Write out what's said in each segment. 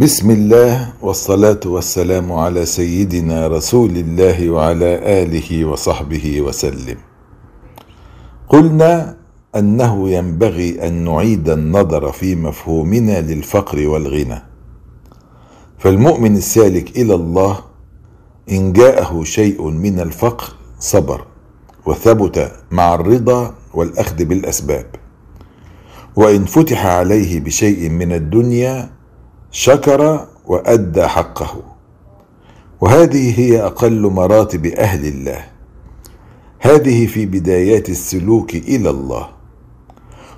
بسم الله والصلاة والسلام على سيدنا رسول الله وعلى آله وصحبه وسلم. قلنا أنه ينبغي أن نعيد النظر في مفهومنا للفقر والغنى. فالمؤمن السالك إلى الله إن جاءه شيء من الفقر صبر وثبت مع الرضا والأخذ بالأسباب. وإن فتح عليه بشيء من الدنيا شكر وادى حقه وهذه هي اقل مراتب اهل الله هذه في بدايات السلوك الى الله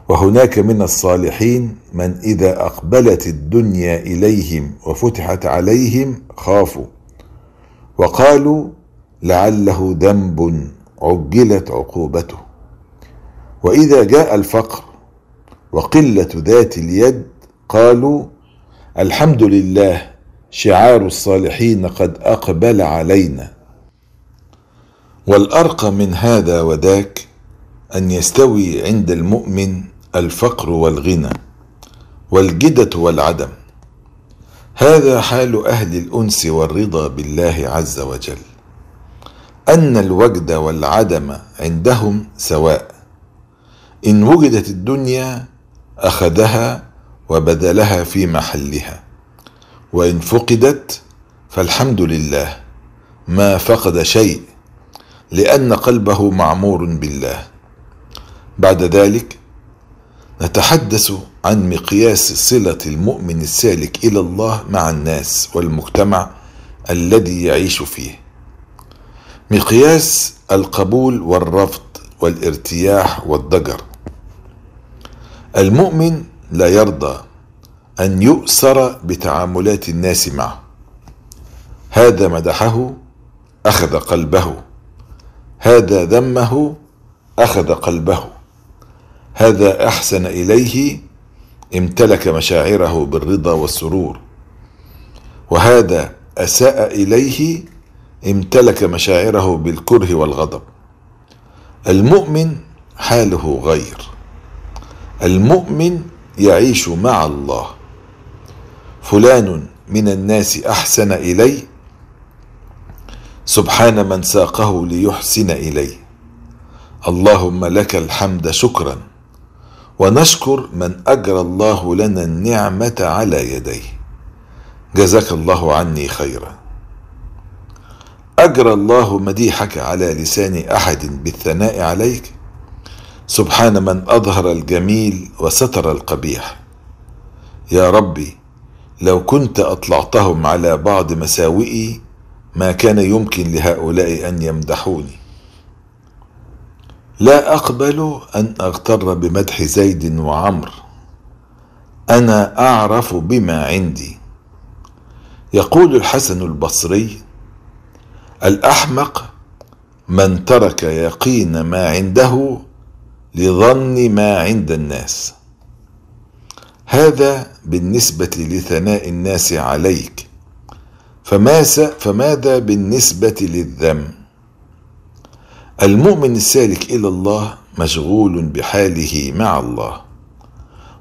وهناك من الصالحين من اذا اقبلت الدنيا اليهم وفتحت عليهم خافوا وقالوا لعله ذنب عجلت عقوبته واذا جاء الفقر وقله ذات اليد قالوا الحمد لله شعار الصالحين قد اقبل علينا والارقى من هذا وذاك ان يستوي عند المؤمن الفقر والغنى والجده والعدم هذا حال اهل الانس والرضا بالله عز وجل ان الوجد والعدم عندهم سواء ان وجدت الدنيا اخذها وبدلها في محلها وان فقدت فالحمد لله ما فقد شيء لان قلبه معمور بالله بعد ذلك نتحدث عن مقياس صله المؤمن السالك الى الله مع الناس والمجتمع الذي يعيش فيه مقياس القبول والرفض والارتياح والضجر المؤمن لا يرضى أن يؤسر بتعاملات الناس معه هذا مدحه أخذ قلبه هذا ذمه أخذ قلبه هذا أحسن إليه امتلك مشاعره بالرضا والسرور وهذا أساء إليه امتلك مشاعره بالكره والغضب المؤمن حاله غير المؤمن يعيش مع الله فلان من الناس احسن الي سبحان من ساقه ليحسن الي اللهم لك الحمد شكرا ونشكر من اجرى الله لنا النعمه على يديه جزاك الله عني خيرا اجرى الله مديحك على لسان احد بالثناء عليك سبحان من اظهر الجميل وستر القبيح يا ربي لو كنت اطلعتهم على بعض مساوئي ما كان يمكن لهؤلاء ان يمدحوني لا اقبل ان اغتر بمدح زيد وعمر انا اعرف بما عندي يقول الحسن البصري الاحمق من ترك يقين ما عنده لظن ما عند الناس هذا بالنسبة لثناء الناس عليك فما فماذا بالنسبة للذم المؤمن السالك إلى الله مشغول بحاله مع الله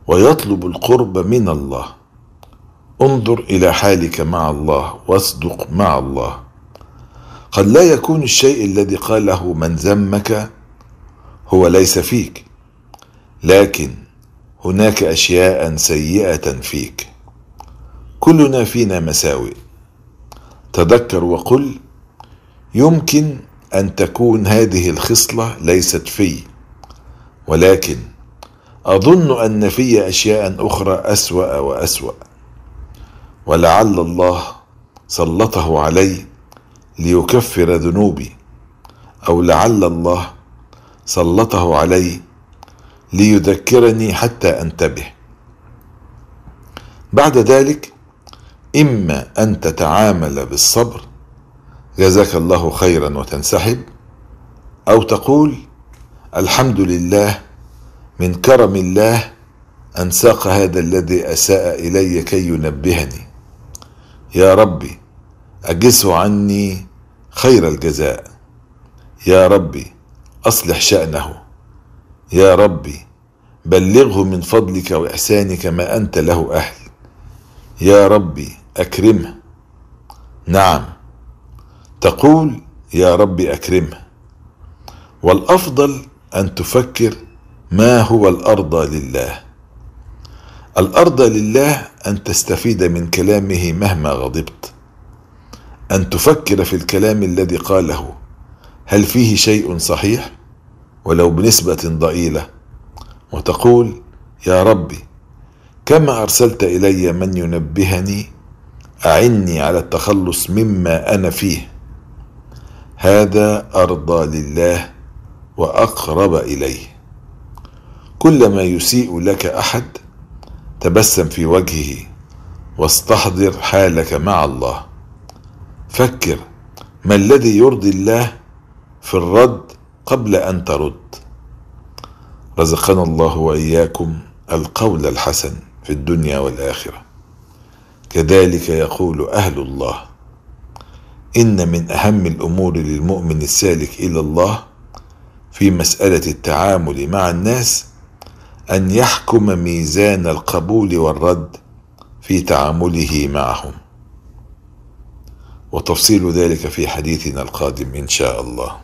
ويطلب القرب من الله انظر إلى حالك مع الله واصدق مع الله قد لا يكون الشيء الذي قاله من ذمك هو ليس فيك لكن هناك اشياء سيئه فيك كلنا فينا مساوئ تذكر وقل يمكن ان تكون هذه الخصله ليست في ولكن اظن ان في اشياء اخرى اسوا واسوا ولعل الله سلطه علي ليكفر ذنوبي او لعل الله سلطه علي ليذكرني حتى انتبه بعد ذلك اما ان تتعامل بالصبر جزاك الله خيرا وتنسحب او تقول الحمد لله من كرم الله ان ساق هذا الذي اساء الي كي ينبهني يا ربي اجزه عني خير الجزاء يا ربي أصلح شأنه يا ربي بلغه من فضلك وإحسانك ما أنت له أهل يا ربي أكرمه نعم تقول يا ربي أكرمه والأفضل أن تفكر ما هو الأرض لله الأرض لله أن تستفيد من كلامه مهما غضبت أن تفكر في الكلام الذي قاله هل فيه شيء صحيح ولو بنسبة ضئيلة وتقول يا ربي كما أرسلت إلي من ينبهني أعني على التخلص مما أنا فيه هذا أرضى لله وأقرب إليه كلما يسيء لك أحد تبسم في وجهه واستحضر حالك مع الله فكر ما الذي يرضي الله في الرد قبل أن ترد رزقنا الله وإياكم القول الحسن في الدنيا والآخرة كذلك يقول أهل الله إن من أهم الأمور للمؤمن السالك إلى الله في مسألة التعامل مع الناس أن يحكم ميزان القبول والرد في تعامله معهم وتفصيل ذلك في حديثنا القادم إن شاء الله